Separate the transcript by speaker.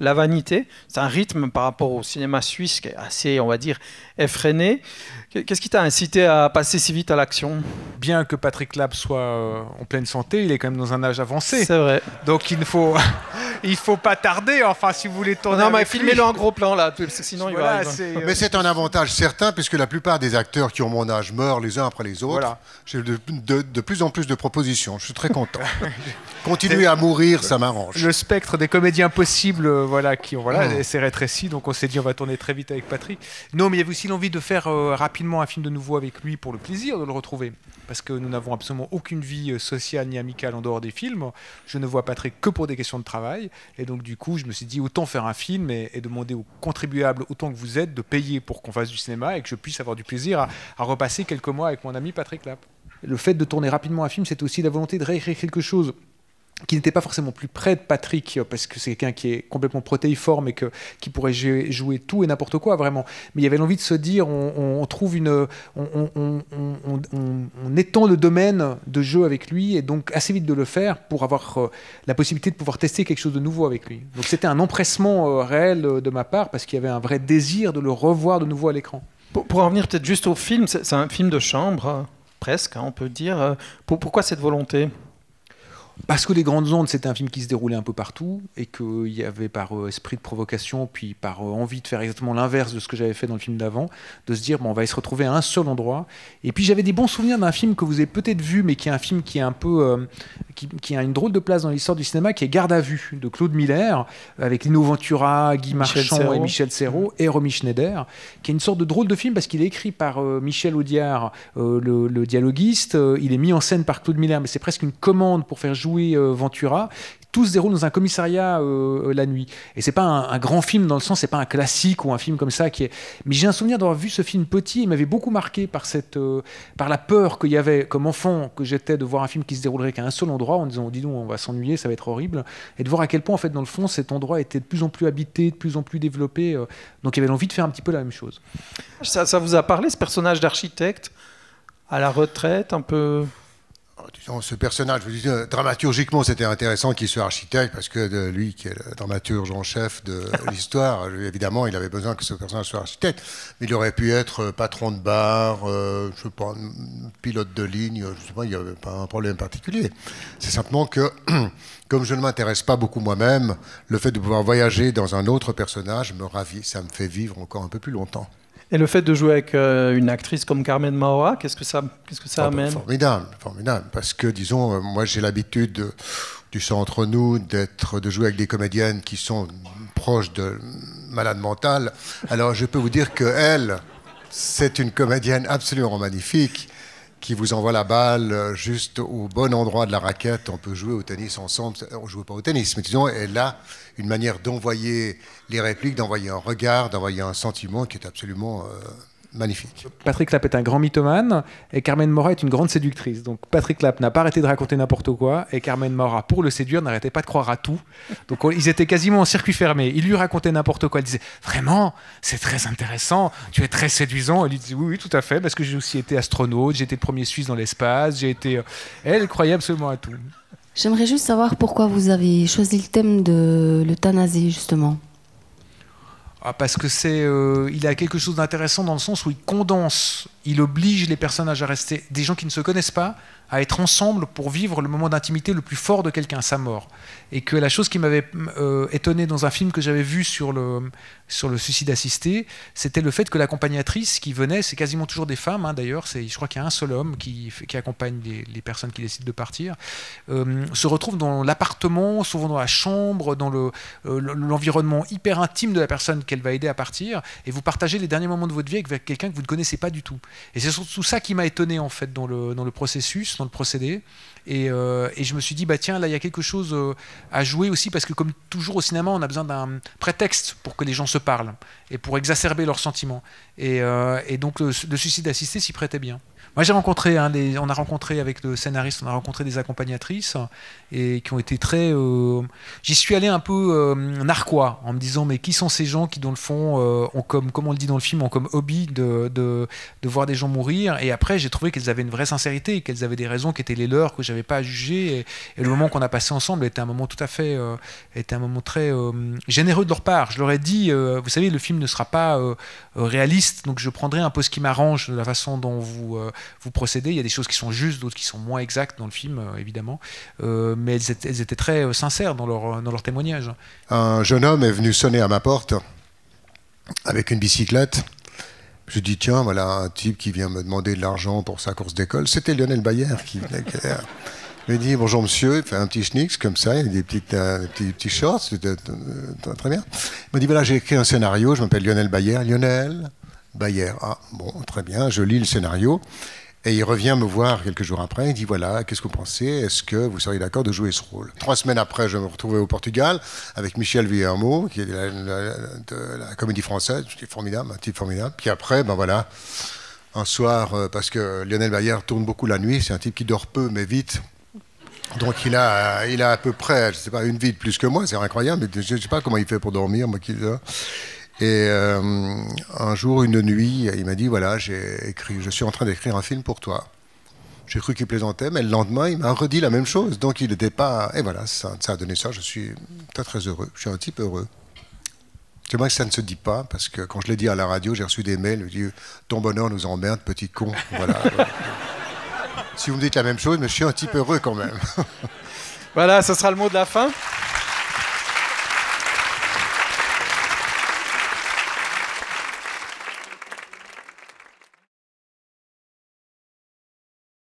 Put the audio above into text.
Speaker 1: La Vanité. C'est un rythme par rapport au cinéma suisse qui est assez, on va dire, effréné. Qu'est-ce qui t'a incité à passer si vite à l'action Bien que Patrick Lab soit euh, en pleine santé, il est quand même dans un âge avancé. C'est vrai. Donc il faut il faut pas tarder. Enfin, si vous voulez tourner. Non, mais filmez-le en gros plan là, sinon il va. Euh, mais c'est
Speaker 2: un avantage certain puisque la plupart des acteurs qui ont mon âge meurent les uns après les autres. Voilà. J'ai de, plus en plus de propositions. Je suis très content. Continuer à mourir, ça m'arrange.
Speaker 1: Le spectre des comédiens possibles, euh, voilà, qui voilà, ah. c'est rétréci. Donc on s'est dit on va tourner très vite avec Patrick. Non, mais il y avait aussi l'envie de faire euh, rapidement un film de nouveau avec lui pour le plaisir de le retrouver parce que nous n'avons absolument aucune vie euh, sociale ni amicale en dehors des films. Je ne vois Patrick que pour des questions de travail. Et donc, du coup, je me suis dit, autant faire un film et, demander aux contribuables, autant que vous êtes, de payer pour qu'on fasse du cinéma et que je puisse avoir du plaisir à, à repasser quelques mois avec mon ami Patrick Lapp. Le fait de tourner rapidement un film, c'est aussi la volonté de réécrire quelque chose qui n'était pas forcément plus près de Patrick, euh, parce que c'est quelqu'un qui est complètement protéiforme et que, qui pourrait jouer, tout et n'importe quoi, vraiment. Mais il y avait l'envie de se dire, on, trouve une... On, étend le domaine de jeu avec lui, et donc assez vite de le faire pour avoir euh, la possibilité de pouvoir tester quelque chose de nouveau avec lui. Donc c'était un empressement euh, réel de ma part, parce qu'il y avait un vrai désir de le revoir de nouveau à l'écran. Pour, en revenir peut-être juste au film, c'est un film de chambre, hein, presque, hein, on peut dire. pourquoi cette volonté parce que Les Grandes Ondes, c'était un film qui se déroulait un peu partout, et qu'il y avait par euh, esprit de provocation, puis par euh, envie de faire exactement l'inverse de ce que j'avais fait dans le film d'avant, de se dire, bon, on va y se retrouver à un seul endroit. Et puis j'avais des bons souvenirs d'un film que vous avez peut-être vu, mais qui est un film qui est un peu. Euh, qui, a une drôle de place dans l'histoire du cinéma, qui est Garde à vue, de Claude Miller, avec Lino Ventura, Guy Marchand et Michel Serrault, et Romy Schneider, qui est une sorte de drôle de film parce qu'il est écrit par Michel Audiard, le, le, dialoguiste, il est mis en scène par Claude Miller, mais c'est presque une commande pour faire jouer euh, Ventura tout se déroule dans un commissariat euh, euh, la nuit. Et c'est pas un, grand film dans le sens, c'est pas un classique ou un film comme ça qui est. Mais j'ai un souvenir d'avoir vu ce film petit. Il m'avait beaucoup marqué par cette, par la peur qu'il y avait comme enfant que j'étais de voir un film qui se déroulerait qu'à un seul endroit en disant, oh, dis donc, on va s'ennuyer, ça va être horrible, et de voir à quel point en fait dans le fond cet endroit était de plus en plus habité, de plus en plus développé. donc il y avait l'envie de faire un
Speaker 2: petit peu la même chose. Ça, ça vous a parlé ce personnage d'architecte à la retraite, un peu ah, ce personnage, euh, dramaturgiquement, c'était intéressant qu'il soit architecte, parce que lui, qui est le dramaturge en chef de l'histoire, évidemment, il avait besoin que ce personnage soit architecte. Mais il aurait pu être euh, patron de bar, euh, je sais pilote de ligne, il n'y avait pas un problème particulier. C'est simplement que, comme je ne m'intéresse pas beaucoup moi-même, le fait de pouvoir voyager dans un autre personnage me ravit, ça me fait vivre encore un peu plus longtemps.
Speaker 1: Et le fait de jouer avec euh, une actrice comme Carmen Maura, qu'est-ce que ça, qu'est-ce que ça amène
Speaker 2: Formidable, Parce que, disons, euh, moi j'ai l'habitude du sang entre nous d'être, de jouer avec des comédiennes qui sont proches de malades mentales. Alors je peux vous dire que elle, c'est une comédienne absolument magnifique qui vous envoie la balle euh, juste au bon endroit de la raquette. On peut jouer au tennis ensemble. On ne joue pas au tennis, mais disons, elle a une manière d'envoyer les répliques, d'envoyer un regard, d'envoyer un sentiment qui est absolument euh, magnifique.
Speaker 1: Patrick Lapp est un grand mythomane et Carmen Mora est une grande séductrice. Donc Patrick Lapp n'a pas arrêté de raconter n'importe quoi et Carmen Mora, pour le séduire, n'arrêtait pas de croire à tout. Donc ils étaient quasiment en circuit fermé. Il lui racontait n'importe quoi. Elle disait Vraiment, c'est très intéressant, tu es très séduisant. Elle lui disait Oui, oui, tout à fait, parce que j'ai aussi été astronaute, j'ai été le premier Suisse dans l'espace, j'ai été. Euh, elle croyait absolument à tout.
Speaker 2: J'aimerais juste savoir pourquoi vous avez choisi le thème de l'euthanasie, justement.
Speaker 1: Ah, parce que c'est, euh, il a quelque chose d'intéressant dans le sens où il condense, il oblige les personnages à rester, des gens qui ne se connaissent pas, à être ensemble pour vivre le moment d'intimité le plus fort de quelqu'un, sa mort. Et que la chose qui m'avait euh, étonné dans un film que j'avais vu sur le, sur le suicide assisté, c'était le fait que l'accompagnatrice qui venait, c'est quasiment toujours des femmes hein, d'ailleurs, je crois qu'il y a un seul homme qui, qui accompagne les, personnes qui décident de partir, euh, se retrouve dans l'appartement, souvent dans la chambre, dans l'environnement euh, le, l'environnement hyper intime de la personne qu'elle va aider à partir, et vous partagez les derniers moments de votre vie avec quelqu'un que vous ne connaissez pas du tout. Et c'est surtout ça qui m'a étonné en fait dans le, dans le processus de le procédé. Euh, et, je me suis dit, bah tiens, là, il y a quelque chose euh, à jouer aussi, parce que comme toujours au cinéma, on a besoin d'un prétexte pour que les gens se parlent et pour exacerber leurs sentiments. Et, euh, donc le, le suicide assisté s'y prêtait bien. Moi, j'ai rencontré, hein, on a rencontré avec le scénariste, on a rencontré des accompagnatrices et qui ont été très. Euh, j'y suis allé un peu euh, narquois en me disant mais qui sont ces gens qui, dans le fond, euh, ont comme, comme on le dit dans le film, ont comme hobby de, de, de voir des gens mourir. Et après, j'ai trouvé qu'elles avaient une vraie sincérité, qu'elles avaient des raisons qui étaient les leurs, que j'avais pas à juger. Et, le moment qu'on a passé ensemble était un moment tout à fait, était un moment très généreux de leur part. Je leur ai dit, vous savez, le film ne sera pas réaliste, donc je prendrai un peu ce qui m'arrange de la façon dont vous, vous procédez. Il y a des choses qui sont justes, d'autres qui sont moins exactes dans le film, euh, évidemment. Euh, mais elles étaient, très euh, sincères dans leur, dans témoignage.
Speaker 2: Un jeune homme est venu sonner à ma porte avec une bicyclette. Je dis, tiens, voilà un type qui vient me demander de l'argent pour sa course d'école. C'était Lionel Bayer qui venait. Il me dit, bonjour monsieur, il fait un petit schnicks comme ça, il a des, petites, petits, shorts, c'était très bien. Il me dit, voilà, j'ai écrit un scénario, je m'appelle Lionel Bayer. Lionel, Bayer. Ah, bon, très bien, je lis le scénario. Et il revient me voir quelques jours après, il dit voilà, qu'est-ce que vous pensez Est-ce que vous seriez d'accord de jouer ce rôle Trois semaines après, je me retrouvais au Portugal avec Michel Villermo, qui est de la, comédie française, qui est formidable, un type formidable. Puis après, ben voilà, un soir, euh, parce que Lionel Bayer tourne beaucoup la nuit, c'est un type qui dort peu mais vite. Donc il a, il a à peu près, je sais pas, une vie de plus que moi, c'est incroyable, mais je ne sais pas comment il fait pour dormir, moi qui... Hein. Et euh, un jour, une nuit, il m'a dit voilà, j'ai écrit, je suis en train d'écrire un film pour toi. J'ai cru qu'il plaisantait, mais le lendemain, il m'a redit la même chose. Donc, il n'était pas. Et voilà, ça, a donné ça. Je suis très, très heureux. Je suis un type heureux. C'est vrai que ça ne se dit pas, parce que quand je l'ai dit à la radio, j'ai reçu des mails. Je dit, Ton bonheur nous emmerde, petit con. Voilà. si vous me dites la même chose, mais je suis un type heureux quand même. voilà, ce sera le mot de la fin.